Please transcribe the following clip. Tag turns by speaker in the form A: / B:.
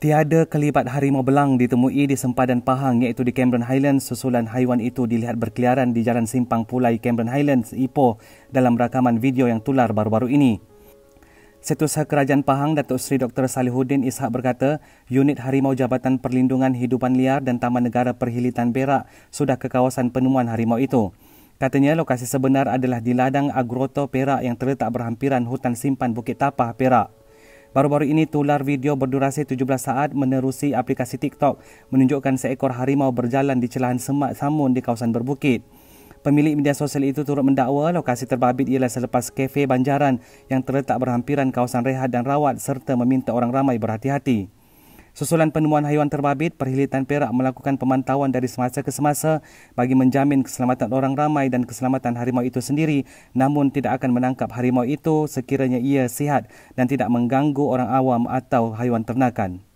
A: Tiada kelibat harimau belang ditemui di sempadan Pahang iaitu di Cameron Highlands. Susulan haiwan itu dilihat berkeliaran di jalan simpang pulai Cameron Highlands, Ipoh dalam rakaman video yang tular baru-baru ini. Setusah Kerajaan Pahang, Datuk Seri Dr. Salihuddin Ishak berkata, unit Harimau Jabatan Perlindungan Hidupan Liar dan Taman Negara Perhilitan Berak sudah ke kawasan penemuan harimau itu. Katanya lokasi sebenar adalah di ladang Agroto Perak yang terletak berhampiran hutan simpan Bukit Tapah Perak. Baru-baru ini tular video berdurasi 17 saat menerusi aplikasi TikTok menunjukkan seekor harimau berjalan di celahan semak samun di kawasan berbukit. Pemilik media sosial itu turut mendakwa lokasi terbabit ialah selepas kafe Banjaran yang terletak berhampiran kawasan rehat dan rawat serta meminta orang ramai berhati-hati. Susulan penemuan haiwan terbabit, Perhilitan Perak melakukan pemantauan dari semasa ke semasa bagi menjamin keselamatan orang ramai dan keselamatan harimau itu sendiri namun tidak akan menangkap harimau itu sekiranya ia sihat dan tidak mengganggu orang awam atau haiwan ternakan.